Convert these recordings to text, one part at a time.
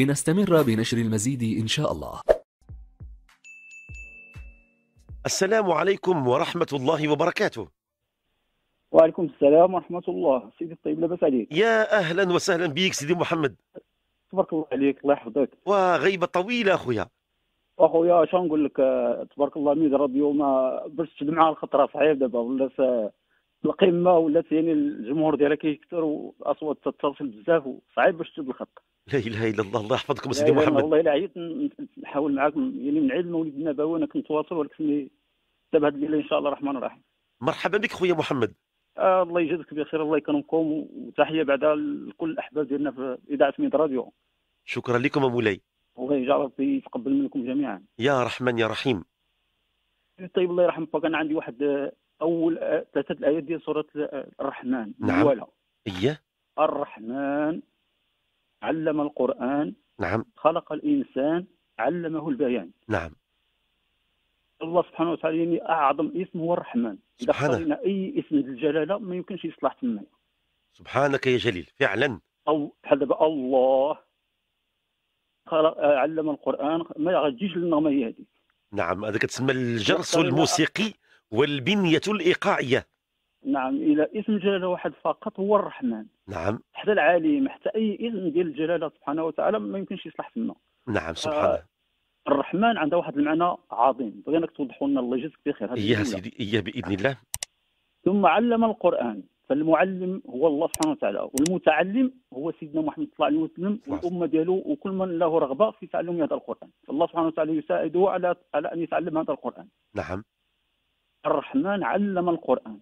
لنستمر بنشر المزيد إن شاء الله السلام عليكم ورحمة الله وبركاته وعليكم السلام ورحمة الله سيدي الطيب لاباس عليك يا أهلا وسهلا بك سيدي محمد تبارك الله عليك الله يحفظك وغيبة طويلة أخويا اخويا شنو نقول لك تبارك الله ميد راديو ما باش مع الخطره صعيب دابا ولا القمه ولات يعني الجمهور ديالها كيكثر واصوات تتصل بزاف وصعيب باش تشد الخط لا اله الا الله الله يحفظكم سيدي محمد والله الا عييت نحاول معاك يعني من عيد المولد النبوي انا كنتواصل ولكن دابا هاد الليله ان شاء الله الرحمن الرحيم مرحبا بك خويا محمد آه الله يجازيك بخير الله يكرمكم وتحيه بعد لكل الاحباب ديالنا في اذاعه ميد راديو شكرا لكم مولاي الله يجعل ربي يتقبل منكم جميعا يا رحمن يا رحيم طيب الله يرحم باك انا عندي واحد آه، اول ثلاثه آه، الايات ديال سوره آه، الرحمن نعم اييه الرحمن علم القرآن نعم خلق الإنسان علمه البيان نعم الله سبحانه وتعالى يعني أعظم اسم هو الرحمن إذا أي اسم الجلالة ما يمكنش يصلح تما سبحانك يا جليل فعلا أو دابا الله خلق علم القرآن ما غاديش لنا هذه نعم هذا كتسمى الجرس الموسيقي والبنية الإيقاعية نعم الى اسم جلاله واحد فقط هو الرحمن نعم حتى العليم حتى اي اسم ديال الجلاله سبحانه وتعالى ما يمكنش يصلح تما نعم سبحان الله آه، الرحمن عندها واحد المعنى عظيم بغيناك توضحوا لنا الله يجزيك بخير اياه سيدي اياه باذن الله ثم علم القران فالمعلم هو الله سبحانه وتعالى والمتعلم هو سيدنا محمد صلى الله عليه وسلم والامه ديالو وكل من له رغبه في تعلم هذا القران فالله سبحانه وتعالى يساعده على على ان يتعلم هذا القران نعم الرحمن علم القران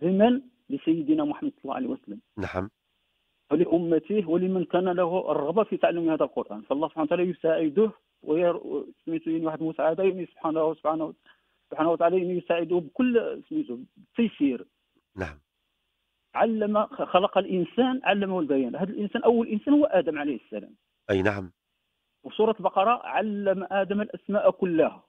لمن؟ لسيدنا محمد صلى الله عليه وسلم نعم ولأمته ولمن كان له الرغبة في تعلم هذا القرآن فالله سبحانه وتعالى يساعده وير... سميتو يعني واحد المساعدة يعني سبحانه سبحانه سبحانه وتعالى يعني يساعده بكل سميتو تيسير نعم علم خلق الإنسان علمه البيان هذا الإنسان أول إنسان هو آدم عليه السلام أي نعم وسورة البقرة علم آدم الأسماء كلها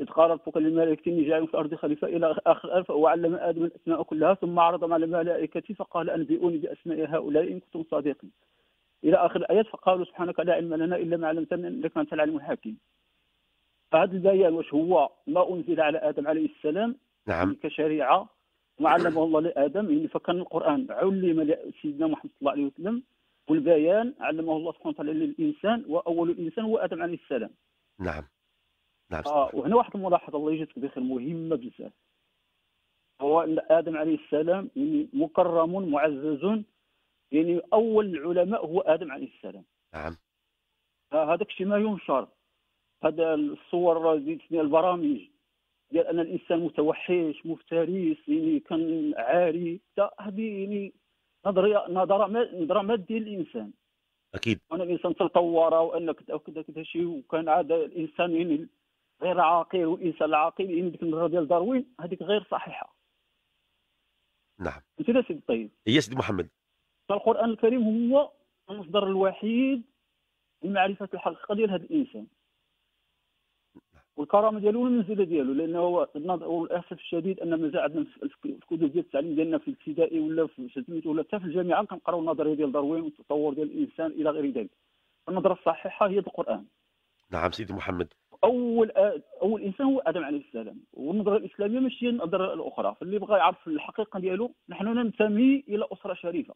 إذ قال ربك للملائكة إني جاعل في الأرض خليفة إلى آخر الآية وعلم آدم الأسماء كلها ثم عرض على الملائكة فقال أنبئوني بأسماء هؤلاء إن كنتم صادقين إلى آخر الآيات فقالوا سبحانك لا علم لنا إلا ما علمتنا إنك أنت العليم الحكيم فهذا البيان واش هو ما أنزل على آدم عليه السلام نعم كشريعة وعلمه الله لآدم يعني فكان القرآن علم سيدنا محمد صلى الله عليه وسلم والبيان علمه الله سبحانه وتعالى للإنسان وأول الإنسان هو آدم عليه السلام نعم نعم آه وهنا واحد الملاحظه الله يجزيك بخير مهمه بزاف هو ان ادم عليه السلام يعني مكرم معزز يعني اول العلماء هو ادم عليه السلام نعم هذاك الشيء ما ينشر هذا الصور ديال البرامج ديال ان الانسان متوحش مفترس يعني كان عاري هذه يعني نظريه نظره نظره ماديه للانسان اكيد وان الانسان تطور وانك كذا كذا شيء وكان عاد الانسان يعني غير عاقل والانسان العاقل ان ديك النظره ديال داروين هذيك غير صحيحه نعم فهمتي سيدي الطيب يا سيدي محمد فالقران الكريم هو المصدر الوحيد لمعرفه الحقيقه ديال هذا الانسان نعم. والكرامه ديالو والمنزله ديالو لانه هو للاسف الشديد ان مازال عندنا في الكتب ديال التعليم ديالنا في الابتدائي ولا في سميتو ولا حتى في الجامعه كنقراو النظريه ديال داروين والتطور ديال الانسان الى غير ذلك النظره الصحيحه هي القران نعم سيدي محمد اول اول انسان هو ادم عليه السلام والنظره الاسلاميه ماشي هي النظره الاخرى فاللي بغى يعرف الحقيقه ديالو نحن ننتمي الى اسره شريفه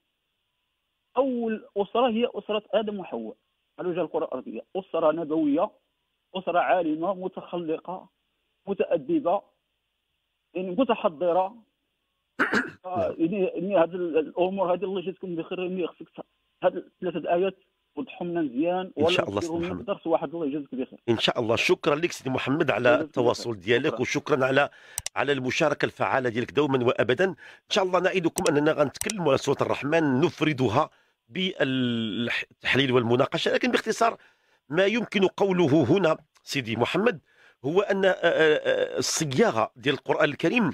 اول اسره هي اسره ادم وحواء على وجه الكره الارضيه اسره نبويه اسره عالمه متخلقه متادبه يعني متحضره آه، يعني, يعني هذه الامور هذه الله يجزيكم بخير يعني خصك هذه ثلاثه الايات وضحمنا مزيان ان شاء الله سيدي محمد واحد الله يجازيك بخير ان شاء الله شكرا لك سيدي محمد على التواصل ديالك وشكرا على على المشاركه الفعاله ديالك دوما وابدا ان شاء الله نعيدكم اننا غنتكلموا على سوره الرحمن نفردها بالتحليل والمناقشه لكن باختصار ما يمكن قوله هنا سيدي محمد هو ان آه، آه، آه، الصياغه ديال القران الكريم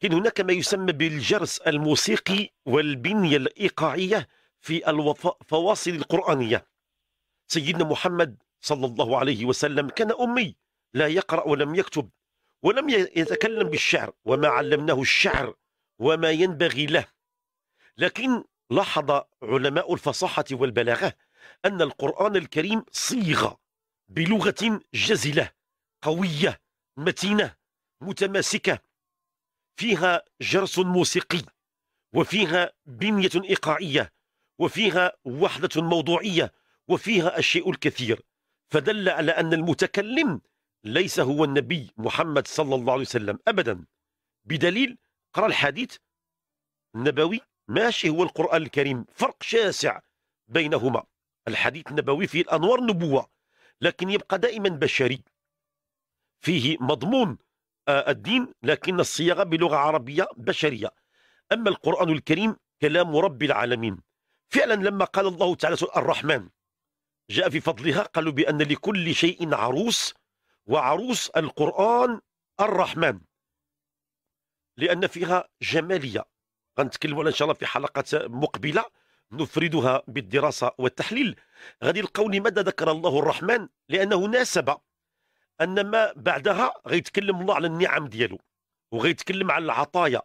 كان هناك ما يسمى بالجرس الموسيقي والبنيه الايقاعيه في الفواصل القرآنية سيدنا آه. محمد صلى الله عليه وسلم كان أمي لا يقرأ ولم يكتب ولم يتكلم بالشعر وما علمناه الشعر وما ينبغي له لكن لاحظ علماء الفصاحة والبلاغة أن القرآن الكريم صيغة بلغة جزلة قوية متينة متماسكة فيها جرس موسيقي وفيها بنية إيقاعية وفيها وحدة موضوعية وفيها الشيء الكثير فدل على أن المتكلم ليس هو النبي محمد صلى الله عليه وسلم أبدا بدليل قرأ الحديث النبوي ماشي هو القرآن الكريم فرق شاسع بينهما الحديث النبوي فيه الأنوار النبوة لكن يبقى دائما بشري فيه مضمون آه، الدين لكن الصياغة بلغة عربية بشرية أما القرآن الكريم كلام رب العالمين فعلا لما قال الله تعالى الرحمن جاء في فضلها قالوا بأن لكل شيء عروس وعروس القرآن الرحمن لأن فيها جمالية غنتكلم إن شاء الله في حلقة مقبلة نفردها بالدراسة والتحليل غادي نلقاو لماذا ذكر الله الرحمن لأنه ناسب أن ما بعدها غيتكلم الله على النعم ديالو وغيتكلم على العطايا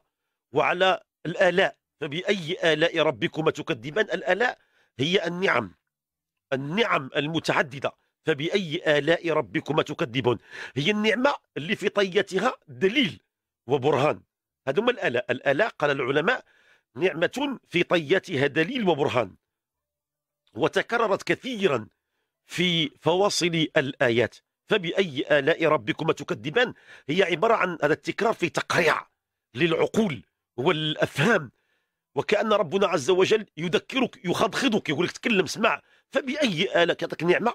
وعلى الآلاء فبأي آلاء ربكما تكذبان الآلاء هي النعم النعم المتعددة فبأي آلاء ربكما تكذبون هي النعمة اللي في طيتها دليل وبرهان هذوما الآلاء الآلاء قال العلماء نعمة في طيتها دليل وبرهان وتكررت كثيرا في فواصل الآيات فبأي آلاء ربكما تكذبان هي عبارة عن هذا التكرار في تقريع للعقول والأفهام وكأن ربنا عز وجل يذكرك يخضخضك يقول لك تكلم اسمع فبأي آلة كتك نعمة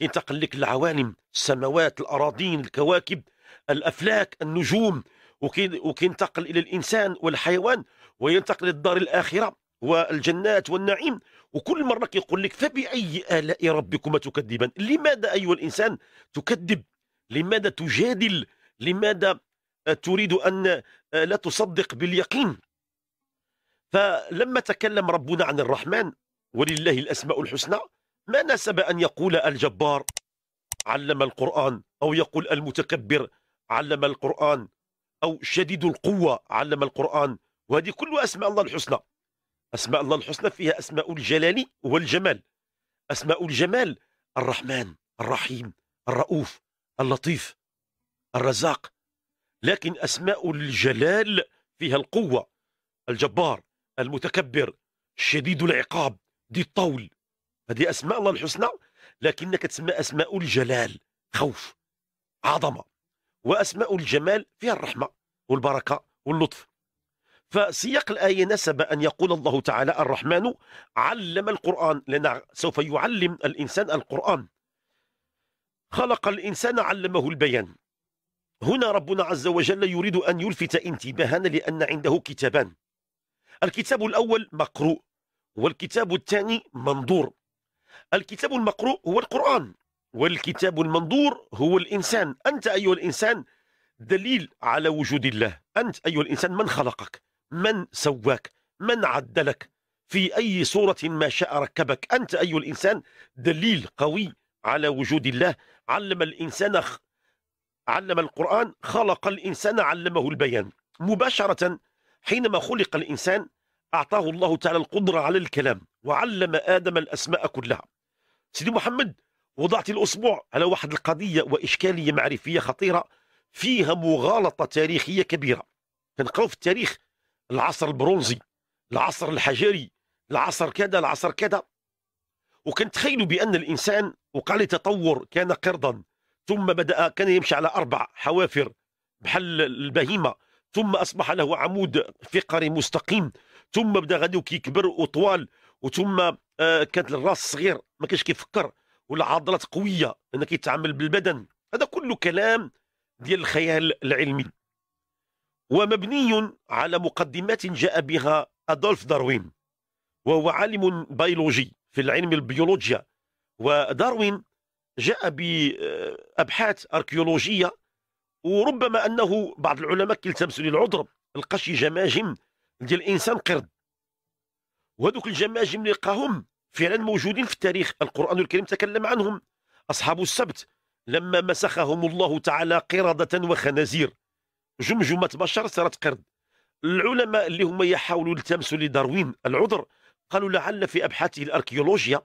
ينتقل لك العوالم السماوات الأراضين الكواكب الأفلاك النجوم وكينتقل إلى الإنسان والحيوان وينتقل للدار الآخرة والجنات والنعيم وكل مرة كيقول لك فبأي آلاء ربكما تكذبان لماذا أيها الإنسان تكذب لماذا تجادل لماذا آه، تريد أن آه، لا تصدق باليقين فلما تكلم ربنا عن الرحمن ولله الأسماء الحسنى ما ناسب أن يقول الجبار علم القرآن أو يقول المتكبر علم القرآن أو شديد القوة علم القرآن وهذه كلها أسماء الله الحسنى أسماء الله الحسنى فيها أسماء الجلال والجمال أسماء الجمال الرحمن الرحيم الرؤوف اللطيف الرزاق لكن أسماء الجلال فيها القوة الجبار المتكبر شديد العقاب ذي الطول هذه أسماء الله الحسنى لكنك تسمى أسماء الجلال خوف عظمة وأسماء الجمال فيها الرحمة والبركة واللطف فسياق الآية نسب أن يقول الله تعالى الرحمن علم القرآن لأن سوف يعلم الإنسان القرآن خلق الإنسان علمه البيان هنا ربنا عز وجل يريد أن يلفت انتباهنا لأن عنده كتابان الكتاب الأول مقروء والكتاب الثاني منظور الكتاب المقروء هو القرآن والكتاب المنظور هو الإنسان أنت أيها الإنسان دليل على وجود الله أنت أيها الإنسان من خلقك من سواك من عدلك في أي صورة ما شاء ركبك أنت أيها الإنسان دليل قوي على وجود الله علم الإنسان علم القرآن خلق الإنسان علمه البيان مباشرة حينما خلق الإنسان أعطاه الله تعالى القدرة على الكلام وعلم آدم الأسماء كلها سيدي محمد وضعت الأسبوع على واحد القضية وإشكالية معرفية خطيرة فيها مغالطة تاريخية كبيرة كنقراو في التاريخ العصر البرونزي العصر الحجري العصر كذا العصر كذا تخيلوا بأن الإنسان وقع له تطور كان قردا ثم بدأ كان يمشي على أربع حوافر بحل البهيمة ثم اصبح له عمود فقري مستقيم ثم بدا غادي كيكبر وطوال وثم آه، كانت الراس صغير ما كانش كيفكر والعضلات قويه انك كيتعامل بالبدن هذا كله كلام ديال الخيال العلمي ومبني على مقدمات جاء بها ادولف داروين وهو عالم بيولوجي في العلم البيولوجيا وداروين جاء بابحاث اركيولوجيه وربما انه بعض العلماء كيلتمسوا للعذر لقى شي جماجم ديال الانسان قرد وهذوك الجماجم اللي لقاهم فعلا موجودين في التاريخ القران الكريم تكلم عنهم اصحاب السبت لما مسخهم الله تعالى قرده وخنازير جمجمه بشر صارت قرد العلماء اللي هما يحاولوا يلتمسوا لداروين العذر قالوا لعل في ابحاثه الاركيولوجيا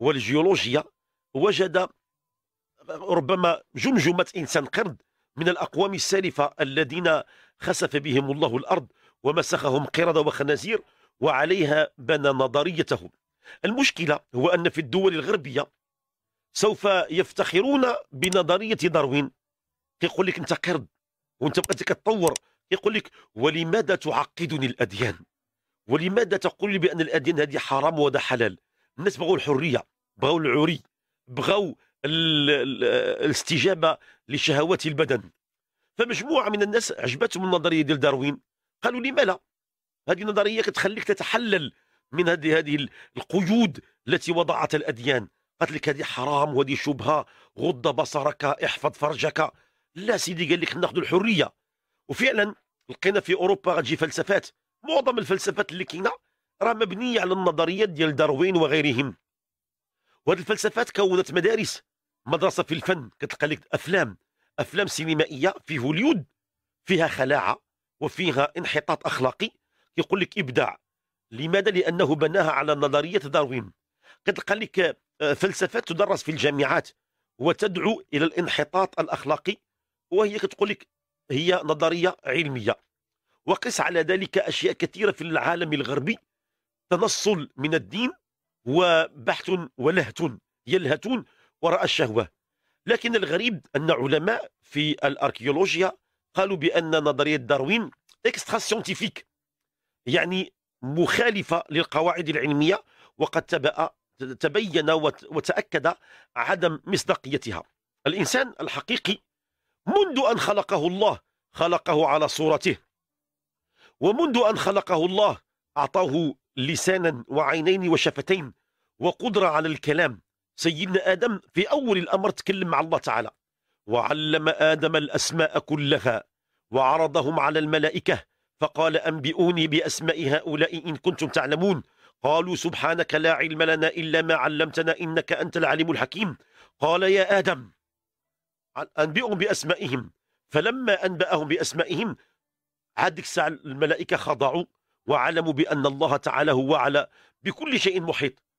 والجيولوجيا وجد ربما جمجمه انسان قرد من الأقوام السالفة الذين خسف بهم الله الأرض ومسخهم قردة وخنازير وعليها بنى نظريتهم المشكلة هو أن في الدول الغربية سوف يفتخرون بنظرية داروين كيقول لك أنت قرد وأنت بقيت كتطور يقول لك ولماذا تعقدني الأديان ولماذا تقول لي بأن الأديان هذه حرام وهذا حلال الناس بغوا الحرية بغوا العري بغوا الاستجابه لشهوات البدن فمجموعه من الناس عجبتهم النظريه ديال داروين قالوا لما لا هذه النظريه كتخليك تتحلل من هذه هذه القيود التي وضعتها الاديان قالت لك هذه حرام وهذه شبهه غض بصرك احفظ فرجك لا سيدي قال لك ناخذ الحريه وفعلا لقينا في اوروبا غتجي فلسفات معظم الفلسفات اللي كاينه راه مبنيه على النظريات ديال داروين وغيرهم وهذه الفلسفات كونت مدارس مدرسه في الفن كتلقى لك افلام افلام سينمائيه في هوليود فيها خلاعه وفيها انحطاط اخلاقي يقول لك ابداع لماذا لانه بناها على نظريه داروين كتلقى لك آه، فلسفات تدرس في الجامعات وتدعو الى الانحطاط الاخلاقي وهي كتقول لك هي نظريه علميه وقس على ذلك اشياء كثيره في العالم الغربي تنصل من الدين وبحث ولهت يلهتون وراء الشهوة لكن الغريب أن علماء في الأركيولوجيا قالوا بأن نظرية داروين اكسترا سيونتيفيك يعني مخالفة للقواعد العلمية وقد تبقى تبين وتأكد عدم مصداقيتها الإنسان الحقيقي منذ أن خلقه الله خلقه على صورته ومنذ أن خلقه الله أعطاه لسانا وعينين وشفتين وقدرة على الكلام سيدنا آدم في أول الأمر تكلم مع الله تعالى وعلم آدم الأسماء كلها وعرضهم على الملائكة فقال أنبئوني بأسماء هؤلاء إن كنتم تعلمون قالوا سبحانك لا علم لنا إلا ما علمتنا إنك أنت العليم الحكيم قال يا آدم أنبئهم بأسمائهم فلما أنبأهم بأسمائهم عاد الساعة الملائكة خضعوا وعلموا بأن الله تعالى هو على بكل شيء محيط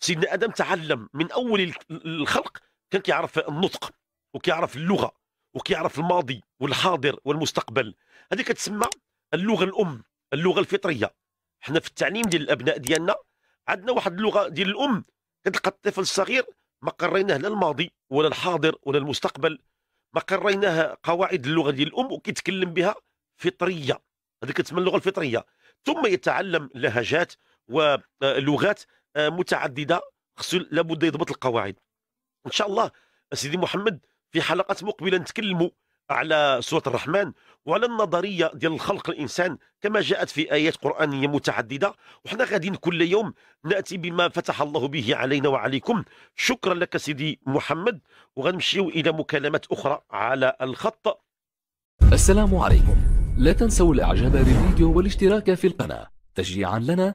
سيدنا ادم تعلم من اول الخلق كان كيعرف النطق وكيعرف اللغه وكيعرف الماضي والحاضر والمستقبل هذه كتسمى اللغه الام اللغه الفطريه حنا في التعليم ديال الابناء ديالنا عندنا واحد اللغه ديال الام كتلقى الطفل الصغير ما قريناه لا الماضي ولا الحاضر ولا المستقبل ما قريناه قواعد اللغه ديال الام وكيتكلم بها فطريه هذه كتسمى اللغه الفطريه ثم يتعلم لهجات ولغات آه، متعدده خصو لابد يضبط القواعد ان شاء الله سيدي محمد في حلقات مقبله نتكلموا على سوره الرحمن وعلى النظريه ديال الخلق الانسان كما جاءت في ايات قرانيه متعدده وحنا غاديين كل يوم ناتي بما فتح الله به علينا وعليكم شكرا لك سيدي محمد وغنمشيو الى مكالمات اخرى على الخط السلام عليكم لا تنسوا الاعجاب بالفيديو والاشتراك في القناه تشجيعا لنا